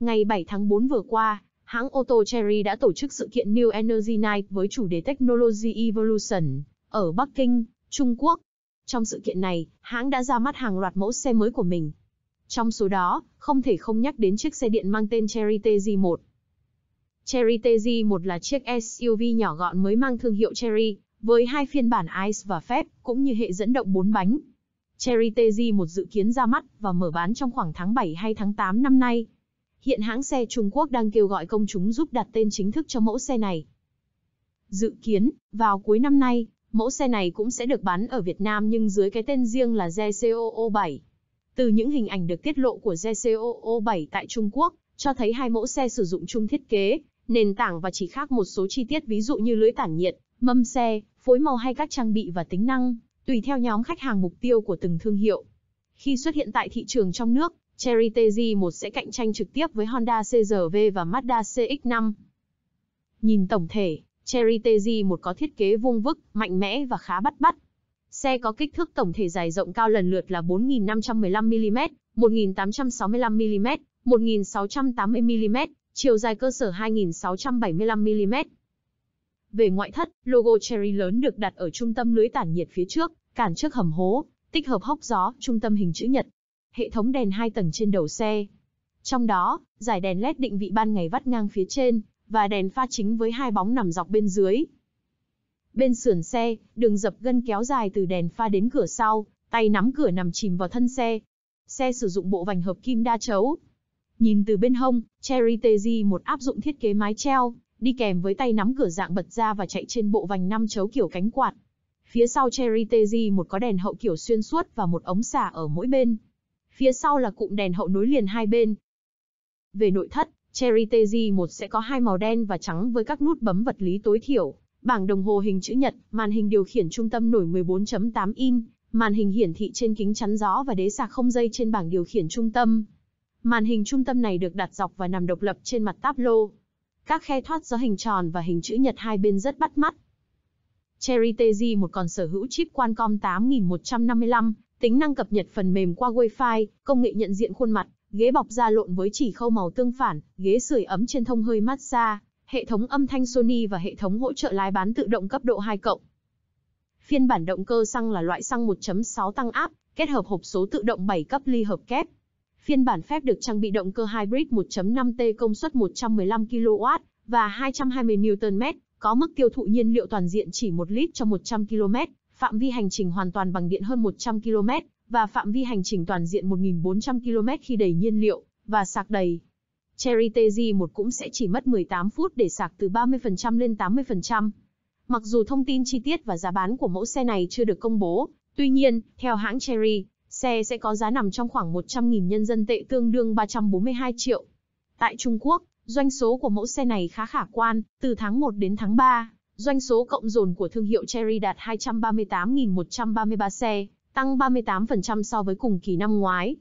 Ngày 7 tháng 4 vừa qua, hãng ô tô Cherry đã tổ chức sự kiện New Energy Night với chủ đề Technology Evolution ở Bắc Kinh, Trung Quốc. Trong sự kiện này, hãng đã ra mắt hàng loạt mẫu xe mới của mình. Trong số đó, không thể không nhắc đến chiếc xe điện mang tên Cherry TG1. Cherry TG1 là chiếc SUV nhỏ gọn mới mang thương hiệu Cherry, với hai phiên bản ICE và phép cũng như hệ dẫn động bốn bánh. Cherry tz một dự kiến ra mắt và mở bán trong khoảng tháng 7 hay tháng 8 năm nay. Hiện hãng xe Trung Quốc đang kêu gọi công chúng giúp đặt tên chính thức cho mẫu xe này. Dự kiến, vào cuối năm nay, mẫu xe này cũng sẽ được bán ở Việt Nam nhưng dưới cái tên riêng là JCOO7. Từ những hình ảnh được tiết lộ của JCOO7 tại Trung Quốc, cho thấy hai mẫu xe sử dụng chung thiết kế, nền tảng và chỉ khác một số chi tiết ví dụ như lưới tản nhiệt, mâm xe, phối màu hay các trang bị và tính năng, tùy theo nhóm khách hàng mục tiêu của từng thương hiệu. Khi xuất hiện tại thị trường trong nước, Cherry TZ1 sẽ cạnh tranh trực tiếp với Honda CRV và Mazda CX-5. Nhìn tổng thể, Cherry TZ1 có thiết kế vuông vức, mạnh mẽ và khá bắt bắt. Xe có kích thước tổng thể dài rộng cao lần lượt là 4.515mm, 1.865mm, 1.680mm, chiều dài cơ sở 2.675mm. Về ngoại thất, logo Cherry lớn được đặt ở trung tâm lưới tản nhiệt phía trước, cản trước hầm hố, tích hợp hốc gió, trung tâm hình chữ nhật. Hệ thống đèn hai tầng trên đầu xe. Trong đó, giải đèn LED định vị ban ngày vắt ngang phía trên và đèn pha chính với hai bóng nằm dọc bên dưới. Bên sườn xe, đường dập gân kéo dài từ đèn pha đến cửa sau, tay nắm cửa nằm chìm vào thân xe. Xe sử dụng bộ vành hợp kim đa chấu. Nhìn từ bên hông, Cherry TZ một áp dụng thiết kế mái treo, đi kèm với tay nắm cửa dạng bật ra và chạy trên bộ vành năm chấu kiểu cánh quạt. Phía sau Cherry TG một có đèn hậu kiểu xuyên suốt và một ống xả ở mỗi bên. Phía sau là cụm đèn hậu nối liền hai bên. Về nội thất, Cherry TG một sẽ có hai màu đen và trắng với các nút bấm vật lý tối thiểu, bảng đồng hồ hình chữ nhật, màn hình điều khiển trung tâm nổi 14.8 in, màn hình hiển thị trên kính chắn gió và đế sạc không dây trên bảng điều khiển trung tâm. Màn hình trung tâm này được đặt dọc và nằm độc lập trên mặt táp lô. Các khe thoát gió hình tròn và hình chữ nhật hai bên rất bắt mắt. Cherry TG một còn sở hữu chip Qualcomm 8155, tính năng cập nhật phần mềm qua Wi-Fi, công nghệ nhận diện khuôn mặt, ghế bọc da lộn với chỉ khâu màu tương phản, ghế sưởi ấm trên thông hơi massage, hệ thống âm thanh Sony và hệ thống hỗ trợ lái bán tự động cấp độ 2 cộng. Phiên bản động cơ xăng là loại xăng 1.6 tăng áp, kết hợp hộp số tự động 7 cấp ly hợp kép. Phiên bản phép được trang bị động cơ hybrid 1.5T công suất 115 kW và 220 Nm, có mức tiêu thụ nhiên liệu toàn diện chỉ 1 lít cho 100 km, phạm vi hành trình hoàn toàn bằng điện hơn 100 km và phạm vi hành trình toàn diện 1.400 km khi đầy nhiên liệu và sạc đầy. Cherry TG1 cũng sẽ chỉ mất 18 phút để sạc từ 30% lên 80%. Mặc dù thông tin chi tiết và giá bán của mẫu xe này chưa được công bố, tuy nhiên, theo hãng Cherry, xe sẽ có giá nằm trong khoảng 100.000 nhân dân tệ tương đương 342 triệu. Tại Trung Quốc, doanh số của mẫu xe này khá khả quan, từ tháng 1 đến tháng 3, doanh số cộng dồn của thương hiệu Cherry đạt 238.133 xe, tăng 38% so với cùng kỳ năm ngoái.